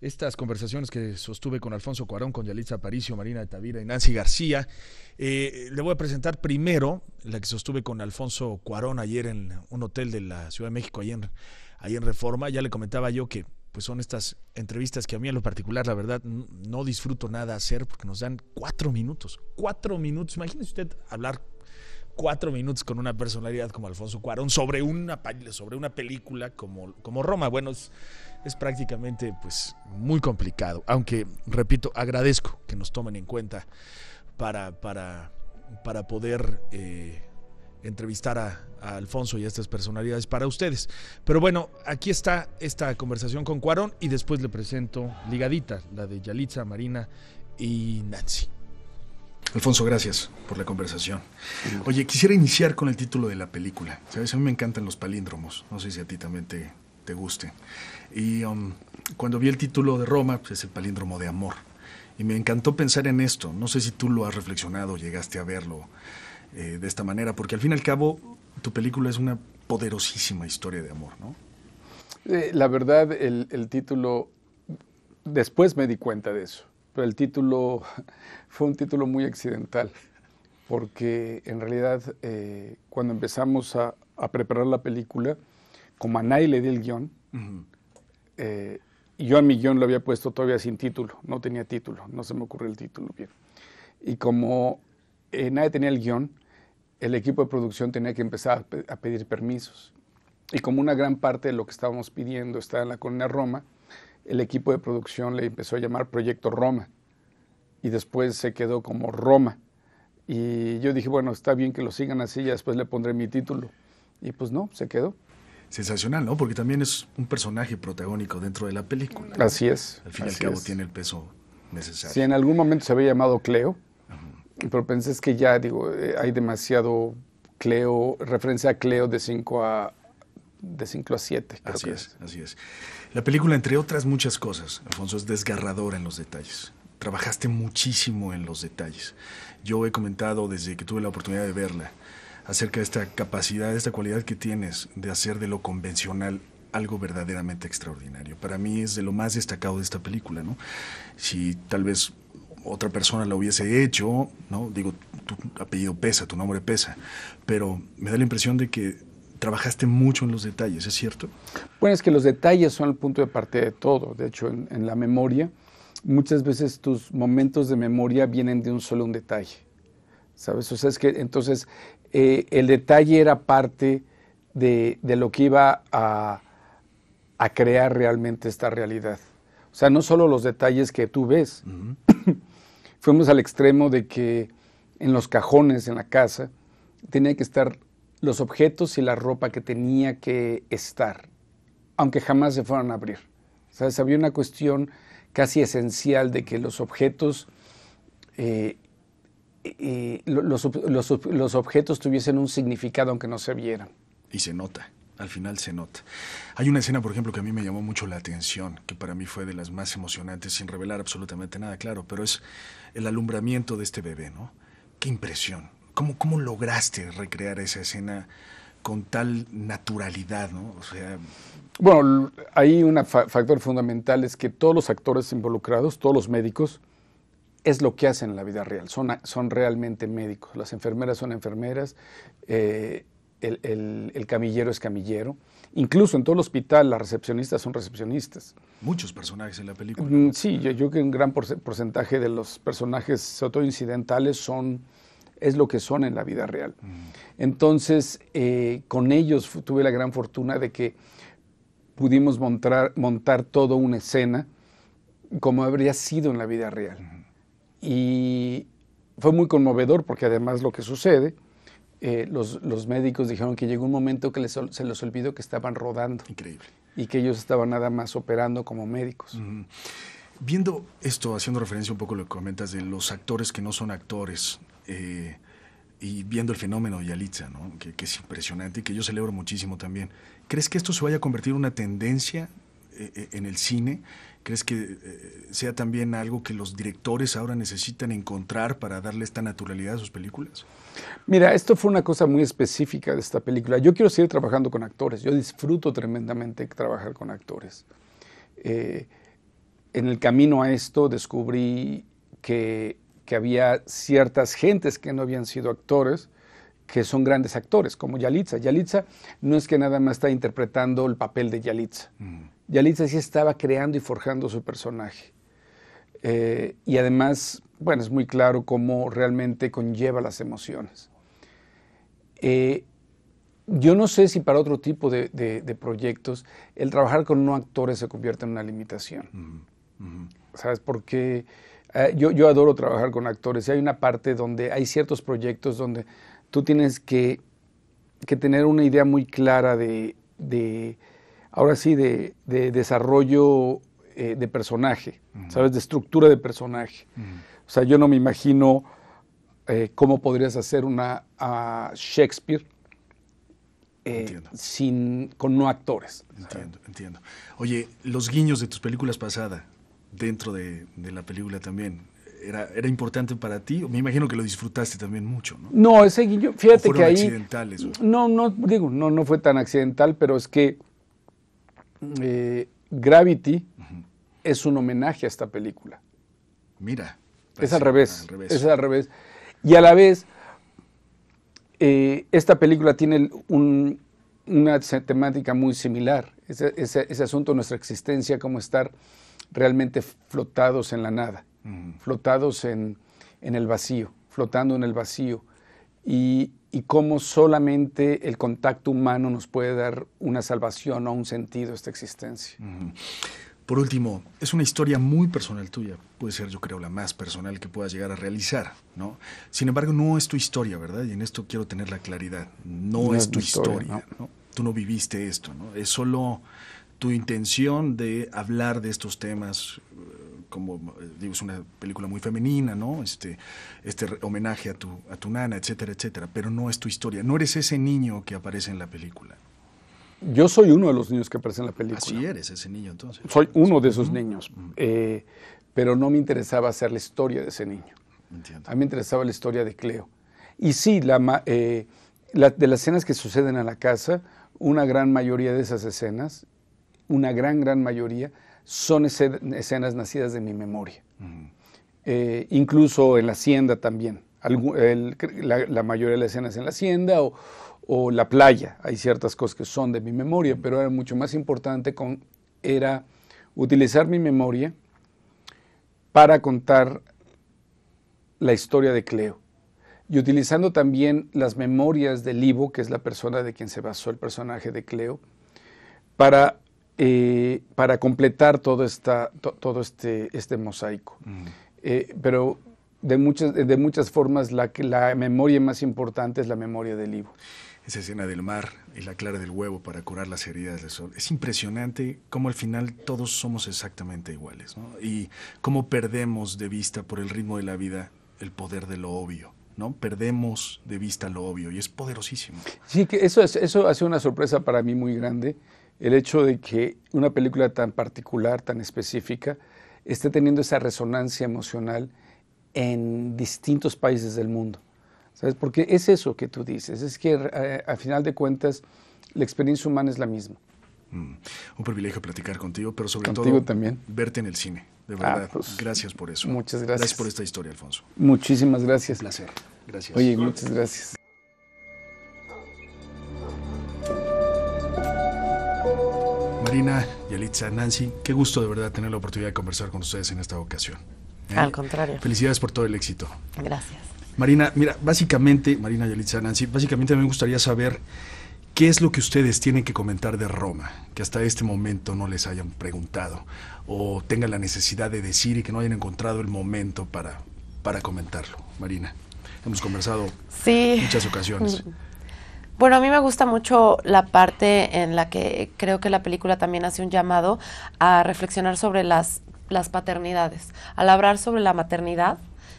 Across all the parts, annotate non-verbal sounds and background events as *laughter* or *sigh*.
estas conversaciones que sostuve con Alfonso Cuarón, con Yalitza Paricio Marina de Tavira y Nancy García. Eh, le voy a presentar primero la que sostuve con Alfonso Cuarón ayer en un hotel de la Ciudad de México, ahí en, Reforma. Ya le comentaba yo que pues son estas entrevistas que a mí en lo particular, la verdad, no disfruto nada hacer porque nos dan cuatro minutos. Cuatro minutos. Imagínese usted hablar cuatro minutos con una personalidad como Alfonso Cuarón sobre una, sobre una película como, como Roma. Bueno, es, prácticamente pues, muy complicado. Aunque, repito, agradezco que nos tomen en cuenta para, para, para poder eh, entrevistar a, Alfonso y a estas personalidades para ustedes. Pero bueno, aquí está esta conversación con Cuarón y después le presento ligadita, la de Yalitza, Marina y Nancy. Alfonso, gracias por la conversación. Oye, quisiera iniciar con el título de la película. a mí me encantan los palíndromos. No sé si a ti también te, te guste. Y um, cuando vi el título de Roma, pues, es el palíndromo de amor. Y me encantó pensar en esto. No sé si tú lo has reflexionado, llegaste a verlo eh, de esta manera, porque al fin y al cabo tu película es una poderosísima historia de amor, ¿no? Eh, la verdad, el título, después me di cuenta de eso pero el título *laughs* fue un título muy accidental, porque en realidad eh, cuando empezamos a, preparar la película, como a nadie le di el guión, eh, yo a mi guión lo había puesto todavía sin título, no tenía título, no se me ocurrió el título bien. Y como eh, nadie tenía el guión, el equipo de producción tenía que empezar a, pedir permisos. Y como una gran parte de lo que estábamos pidiendo estaba en la colonia Roma, el equipo de producción le empezó a llamar Proyecto Roma y después se quedó como Roma. Y yo dije, bueno, está bien que lo sigan así, ya después le pondré mi título. Y pues no, se quedó. Sensacional, ¿no? Porque también es un personaje protagónico dentro de la película. Así es. Al fin y al cabo tiene el peso necesario. Si en algún momento se había llamado Cleo, pero pensé que ya, digo, eh, hay demasiado Cleo, referencia a Cleo de 5 a de 5 a 7. Así es, así es. La película, entre otras muchas cosas, Alfonso, es desgarradora en los detalles. Trabajaste muchísimo en los detalles. Yo he comentado desde que tuve la oportunidad de verla acerca de esta capacidad, de esta cualidad que tienes de hacer de lo convencional algo verdaderamente extraordinario. Para mí es de lo más destacado de esta película, ¿no? Si tal vez otra persona la hubiese hecho, ¿no? Digo, tu apellido pesa, tu nombre pesa, pero me da la impresión de que trabajaste mucho en los detalles, ¿es cierto? Bueno, es que los detalles son el punto de partida de todo. De hecho, en, la memoria, muchas veces tus momentos de memoria vienen de un solo un detalle. ¿Sabes? O sea, es que entonces eh, el detalle era parte de, lo que iba a, crear realmente esta realidad. O sea, no solo los detalles que tú ves. *coughs* Fuimos al extremo de que en los cajones, en la casa, tenía que estar los objetos y la ropa que tenía que estar, aunque jamás se fueran a abrir. Había una cuestión casi esencial de que los objetos, eh, eh, los, los objetos tuviesen un significado aunque no se vieran. Y se nota al final se nota. Hay una escena, por ejemplo, que a mí me llamó mucho la atención, que para mí fue de las más emocionantes, sin revelar absolutamente nada, claro, pero es el alumbramiento de este bebé, ¿no? Qué impresión. ¿Cómo, lograste recrear esa escena con tal naturalidad? ¿no? O sea, bueno, hay un factor fundamental, es que todos los actores involucrados, todos los médicos, es lo que hacen en la vida real, son, son realmente médicos, las enfermeras son enfermeras, eh, el, camillero es camillero, incluso en todo el hospital las recepcionistas son recepcionistas. Muchos personajes en la película. Mm, sí, yo, creo que un gran porcentaje de los personajes, autoincidentales son es lo que son en la vida real. Mm. Entonces, eh, con ellos tuve la gran fortuna de que pudimos montar, montar toda una escena como habría sido en la vida real. Mm. Y fue muy conmovedor porque además lo que sucede, eh, los, médicos dijeron que llegó un momento que se les olvidó que estaban rodando. Increíble. Y que ellos estaban nada más operando como médicos. Mm. Viendo esto, haciendo referencia un poco a lo que comentas de los actores que no son actores, eh, y viendo el fenómeno de Yalitza, ¿no? que, es impresionante y que yo celebro muchísimo también. ¿Crees que esto se vaya a convertir en una tendencia eh, eh, en el cine? ¿Crees que sea también algo que los directores ahora necesitan encontrar para darle esta naturalidad a sus películas? Mira, esto fue una cosa muy específica de esta película. Yo quiero seguir trabajando con actores. Yo disfruto tremendamente trabajar con actores. en el camino a esto descubrí que que había ciertas gentes que no habían sido actores, que son grandes actores, como Yalitza. Yalitza no es que nada más está interpretando el papel de Yalitza. Mm. Yalitza sí estaba creando y forjando su personaje. Eh, y además, bueno, es muy claro cómo realmente conlleva las emociones. Eh, yo no sé si para otro tipo de, proyectos el trabajar con no actores se convierte en una limitación. Mm, mm. ¿Sabes por qué? Porque eh, yo, adoro trabajar con actores hay una parte donde hay ciertos proyectos donde tú tienes que, tener una idea muy clara de, ahora sí, de, de desarrollo eh, de personaje, ¿sabes? De estructura de personaje. O sea, yo no me imagino eh, cómo podrías hacer una Shakespeare sin, con no actores. Entiendo, entiendo. Oye, los guiños de tus películas pasadas, dentro de, la película también. Era, era, importante para ti? Me imagino que lo disfrutaste también mucho, ¿no? No, ese guiño, fíjate que ahí... No, no, digo, no, no fue tan accidental, pero es que eh, Gravity es un homenaje a esta película. Mira. Es al revés, Es al revés. Y a la vez, eh, esta película tiene una temática muy similar. Ese, asunto de nuestra existencia, cómo estar realmente flotados en la nada, flotados en, el vacío, flotando en el vacío, y, y, cómo solamente el contacto humano nos puede dar una salvación o un sentido a esta existencia. Por último, es una historia muy personal tuya. Puede ser, yo creo, la más personal que puedas llegar a realizar, ¿no? Sin embargo, no es tu historia, ¿verdad? Y en esto quiero tener la claridad. No, es, tu historia, Tú no viviste esto, ¿no? Es solo tu intención de hablar de estos temas eh, como eh, digo es una película muy femenina no este este homenaje a tu a tu nana etcétera etcétera pero no es tu historia no eres ese niño que aparece en la película yo soy uno de los niños que aparece en la película así eres ese niño entonces soy uno de esos niños eh, pero no me interesaba hacer la historia de ese niño Entiendo. a mí me interesaba la historia de Cleo y sí la, la de las escenas que suceden a la casa una gran mayoría de esas escenas una gran, gran mayoría, son escenas nacidas de mi memoria. Eh, incluso en la hacienda también. la, mayoría de las escenas en la hacienda o, la playa. Hay ciertas cosas que son de mi memoria, pero era mucho más importante con, era utilizar mi memoria para contar la historia de Cleo. Y utilizando también las memorias de Livo, que es la persona de quien se basó el personaje de Cleo, para eh, para completar todo, esta, todo este, este mosaico. Mm. Eh, pero de muchas, de muchas formas la, la memoria más importante es la memoria del libro. Esa escena del mar y la clara del huevo para curar las heridas del sol. Es impresionante cómo al final todos somos exactamente iguales y cómo perdemos de vista por el ritmo de la vida el poder de lo obvio. ¿no? Perdemos de vista lo obvio y es poderosísimo. Sí, que eso, es, eso hace una sorpresa para mí muy grande el hecho de que una película tan particular, tan específica, esté teniendo esa resonancia emocional en distintos países del mundo. ¿Sabes? Porque es eso que tú dices, es que eh, a final de cuentas la experiencia humana es la misma. Mm. Un privilegio platicar contigo, pero sobre todo también. verte en el cine. De ah, verdad, pues, gracias por eso. Muchas gracias. Gracias por esta historia, Alfonso. Muchísimas gracias. Un placer. Gracias. Oye, muchas gracias. Marina, Yalitza, Nancy, qué gusto de verdad tener la oportunidad de conversar con ustedes en esta ocasión. ¿eh? Al contrario. Felicidades por todo el éxito. Gracias. Marina, mira, básicamente, Marina, Yalitza, Nancy, básicamente me gustaría saber qué es lo que ustedes tienen que comentar de Roma, que hasta este momento no les hayan preguntado o tengan la necesidad de decir y que no hayan encontrado el momento para, para comentarlo. Marina, hemos conversado sí. muchas ocasiones. *laughs* Bueno, a mí me gusta mucho la parte en la que creo que la película también hace un llamado a reflexionar sobre las, las paternidades, al hablar sobre la maternidad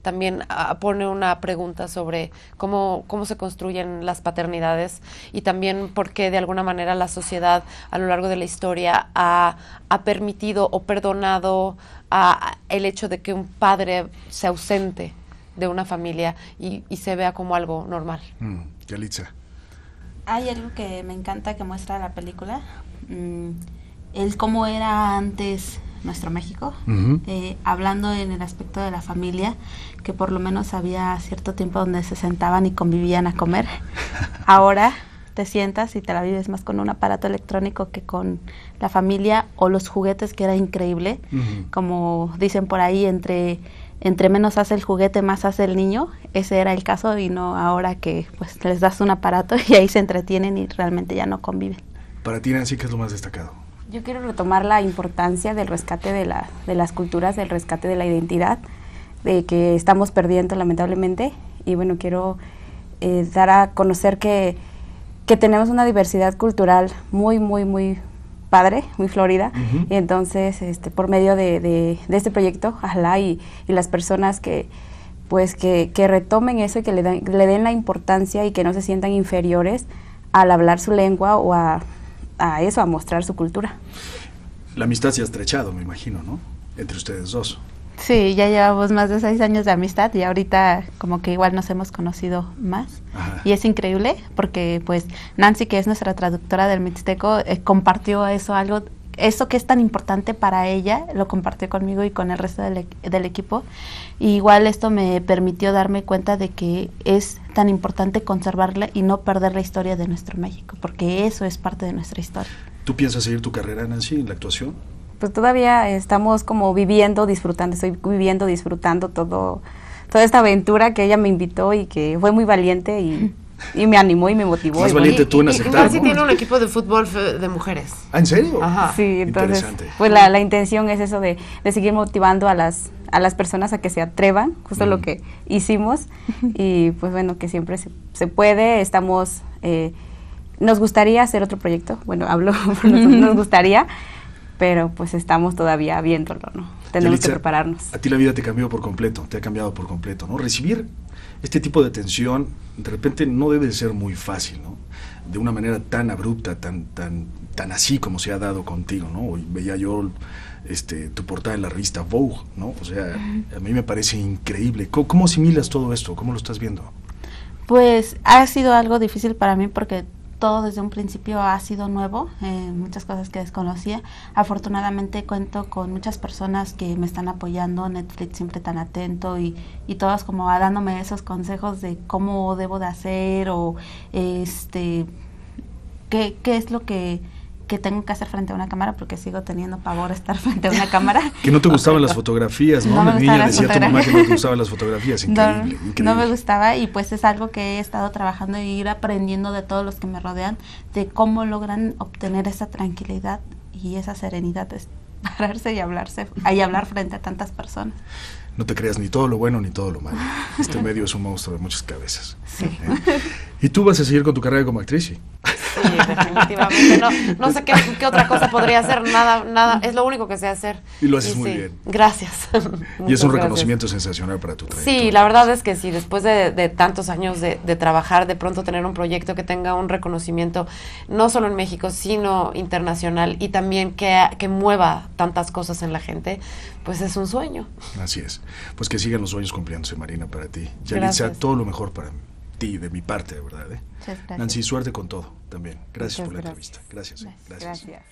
también ah, pone una pregunta sobre cómo, cómo se construyen las paternidades y también por qué de alguna manera la sociedad a lo largo de la historia ha, permitido o perdonado a, ah, el hecho de que un padre se ausente de una familia y, se vea como algo normal. Mm, Yalitza hay algo que me encanta que muestra la película, mm, el cómo era antes nuestro México, eh, hablando en el aspecto de la familia, que por lo menos había cierto tiempo donde se sentaban y convivían a comer. *laughs* Ahora te sientas y te la vives más con un aparato electrónico que con la familia o los juguetes, que era increíble. Como dicen por ahí, entre entre menos hace el juguete, más hace el niño. Ese era el caso y no ahora que pues les das un aparato *laughs* y ahí se entretienen y realmente ya no conviven. Para ti, Nancy, ¿qué es lo más destacado? Yo quiero retomar la importancia del rescate de, la, de las culturas, del rescate de la identidad, de que estamos perdiendo lamentablemente. Y bueno, quiero eh, dar a conocer que, que tenemos una diversidad cultural muy, muy, muy, padre, muy florida. Y entonces, este, por medio de, este proyecto, ojalá y, las personas que pues que, retomen eso y que le, den, le den la importancia y que no se sientan inferiores al hablar su lengua o a, a eso, a mostrar su cultura. La amistad se ha estrechado, me imagino, ¿no? Entre ustedes dos. Sí, ya llevamos más de seis años de amistad y ahorita como que igual nos hemos conocido más. Y es increíble porque pues Nancy, que es nuestra traductora del Mixteco, eh, compartió eso algo eso que es tan importante para ella lo compartió conmigo y con el resto del, del, equipo. igual esto me permitió darme cuenta de que es tan importante conservarla y no perder la historia de nuestro México, porque eso es parte de nuestra historia. ¿Tú piensas seguir tu carrera, Nancy, en la actuación? pues todavía estamos como viviendo, disfrutando, estoy viviendo, disfrutando todo, toda esta aventura que ella me invitó y que fue muy valiente y, *laughs* me animó y me motivó. Más valiente tú en aceptar. tiene un equipo de fútbol de mujeres. ¿Ah, en serio? Ajá. Sí, entonces, pues la, intención es eso de, de, seguir motivando a las, a las personas a que se atrevan, justo lo mm. que hicimos, y pues bueno, que siempre se, se puede, estamos... Eh, nos gustaría hacer otro proyecto, bueno, hablo, *laughs* nos gustaría pero pues estamos todavía viéndolo, ¿no? Tenemos que prepararnos. A ti la vida te cambió por completo, te ha cambiado por completo, ¿no? Recibir este tipo de atención de repente no debe ser muy fácil, ¿no? De una manera tan abrupta, tan, tan, tan así como se ha dado contigo, ¿no? Hoy veía yo este, tu portada en la revista Vogue, ¿no? O sea, a mí me parece increíble. ¿Cómo, cómo asimilas todo esto? ¿Cómo lo estás viendo? Pues ha sido algo difícil para mí porque todo desde un principio ha sido nuevo, eh, muchas cosas que desconocía. Afortunadamente cuento con muchas personas que me están apoyando, Netflix siempre tan atento y, y todas como dándome esos consejos de cómo debo de hacer o este qué, qué es lo que que tengo que hacer frente a una cámara porque sigo teniendo pavor estar *laughs* frente a una cámara. que no te *laughs* gustaban las fotografías, ¿no? no niña decía a tu mamá que no te gustaban las fotografías, *laughs* increíble, no, No me gustaba y pues es algo que he estado trabajando y ir aprendiendo de todos los que me rodean, de cómo logran obtener esa tranquilidad y esa serenidad de pararse y hablarse, y hablar frente a tantas personas no te creas ni todo lo bueno ni todo lo malo. Este medio es un monstruo de muchas cabezas. Sí. ¿Eh? Y tú vas a seguir con tu carrera como actriz definitivamente. No, sé qué, otra cosa podría hacer, nada, nada, es lo único que sé hacer. Y lo haces muy bien. Gracias. y *laughs* es un reconocimiento sensacional para tu trabajo. Sí, la verdad es que sí, después de, tantos años de, trabajar, de pronto tener un proyecto que tenga un reconocimiento, no solo en México, sino internacional, y también que, mueva tantas cosas en la gente, pues es un sueño. Así es. Pues que sigan los sueños cumpliéndose, Marina, para ti. sea todo lo mejor para mí de mi parte, de verdad. Eh? Nancy, suerte con todo también. Gracias por la entrevista. gracias. gracias.